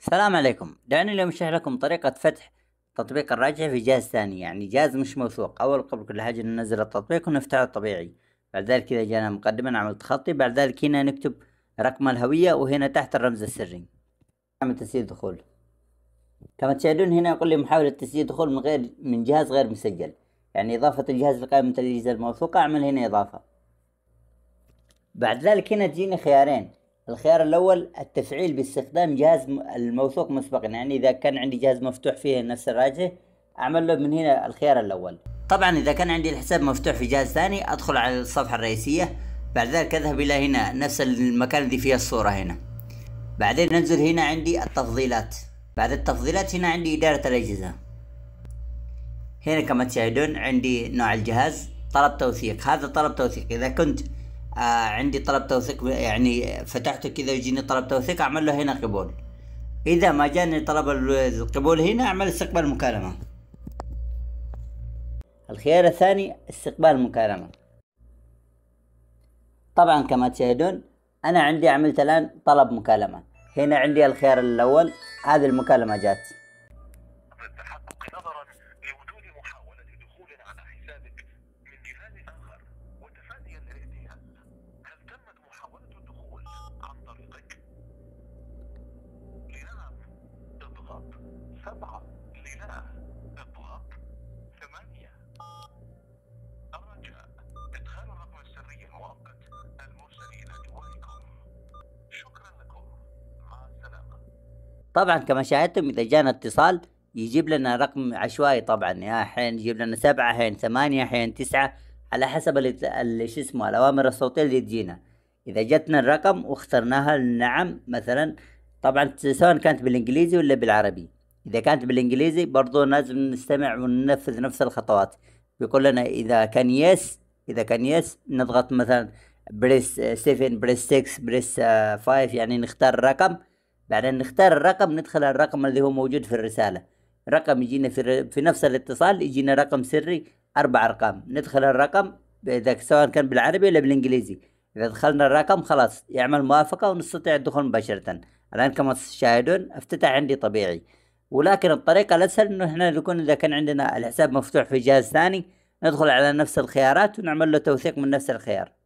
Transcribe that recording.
السلام عليكم دعوني اليوم اشرح لكم طريقة فتح تطبيق الراجع في جهاز ثاني يعني جهاز مش موثوق اول قبل كل حاجة ننزل التطبيق ونفتحه طبيعي بعد ذلك اذا جانا مقدمة نعمل تخطي بعد ذلك هنا نكتب رقم الهوية وهنا تحت الرمز السري نعمل تسجيل دخول كما تشاهدون هنا يقول لي محاولة تسجيل دخول من غير من جهاز غير مسجل يعني إضافة الجهاز لقائمة الأجهزة الموثوقة أعمل هنا إضافة بعد ذلك هنا تجيني خيارين الخيار الأول التفعيل باستخدام جهاز الموثوق مسبقا يعني إذا كان عندي جهاز مفتوح فيه نفس الراجح أعمل له من هنا الخيار الأول طبعا إذا كان عندي الحساب مفتوح في جهاز ثاني أدخل على الصفحة الرئيسية بعد ذلك أذهب إلى هنا نفس المكان اللي فيه الصورة هنا بعدين أنزل هنا عندي التفضيلات بعد التفضيلات هنا عندي إدارة الأجهزة هنا كما تشاهدون عندي نوع الجهاز طلب توثيق هذا طلب توثيق إذا كنت آه عندي طلب توثيق يعني فتحته كذا يجيني طلب توثيق اعمل له هنا قبول اذا ما جاني طلب القبول هنا اعمل استقبال مكالمة الخيار الثاني استقبال مكالمة طبعا كما تشاهدون انا عندي عملت الان طلب مكالمة هنا عندي الخيار الاول هذه المكالمة جات سبعة ثمانية الرجاء إدخال الرقم السري المؤقت المرسل إلى جوالكم شكرا لكم مع السلامة طبعا كما شاهدتم إذا جانا اتصال يجيب لنا رقم عشوائي طبعا يا حين يجيب لنا سبعة حين ثمانية حين تسعة على حسب اللي شو اسمه الأوامر الصوتية اللي تجينا إذا جتنا الرقم واخترناها نعم مثلا طبعا سواء كانت بالإنجليزي ولا بالعربي إذا كانت بالإنجليزي برضو لازم نستمع وننفذ نفس الخطوات بيقول لنا إذا كان يس إذا كان يس نضغط مثلا بريس 7 بريس 6 بريس 5 يعني نختار الرقم بعدين نختار الرقم ندخل الرقم اللي هو موجود في الرسالة رقم يجينا في, في نفس الاتصال يجينا رقم سري أربع أرقام ندخل الرقم إذا سواء كان بالعربي ولا بالإنجليزي إذا دخلنا الرقم خلاص يعمل موافقة ونستطيع الدخول مباشرة الآن كما تشاهدون افتتح عندي طبيعي ولكن الطريقة الأسهل إنه إحنا نكون إذا كان عندنا الحساب مفتوح في جهاز ثاني ندخل على نفس الخيارات ونعمل له توثيق من نفس الخيار